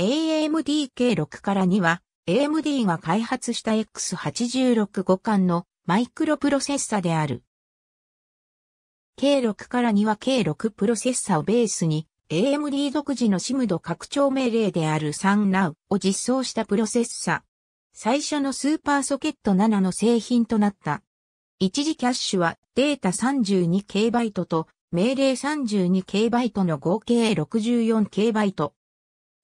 AMD-K6 から2は AMD が開発した X86 互換のマイクロプロセッサである。K6 から2は K6 プロセッサをベースに AMD 独自の SIM 拡張命令である 3NOW を実装したプロセッサ。最初のスーパーソケット7の製品となった。一時キャッシュはデータ 32KB と命令 32KB の合計 64KB。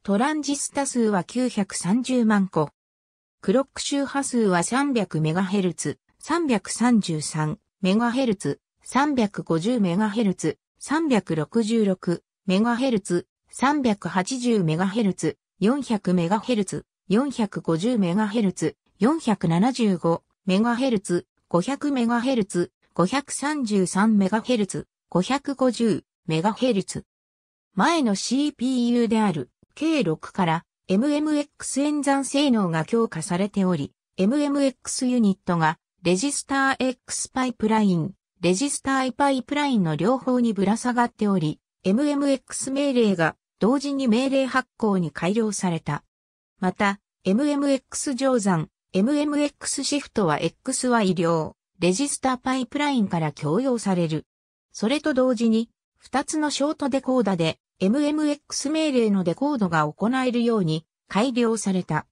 トランジスタ数は930万個。クロック周波数は 300MHz、333MHz、350MHz、366MHz、380MHz、400MHz、450MHz、475MHz、500MHz、533MHz、550MHz。前の CPU である K6 から MMX 演算性能が強化されており、MMX ユニットがレジスター X パイプライン、レジスター I パイプラインの両方にぶら下がっており、MMX 命令が同時に命令発行に改良された。また、MMX 乗算、MMX シフトは XY 量、レジスターパイプラインから強用される。それと同時に、2つのショートデコーダで MMX 命令のデコードが行えるように改良された。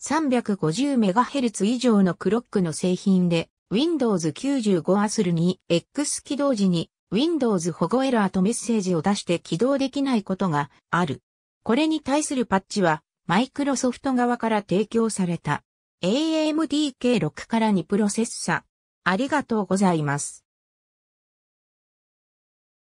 350MHz 以上のクロックの製品で Windows 95 ASL に X 起動時に Windows 保護エラーとメッセージを出して起動できないことがある。これに対するパッチはマイクロソフト側から提供された AMD K6 から2プロセッサ。ありがとうございます。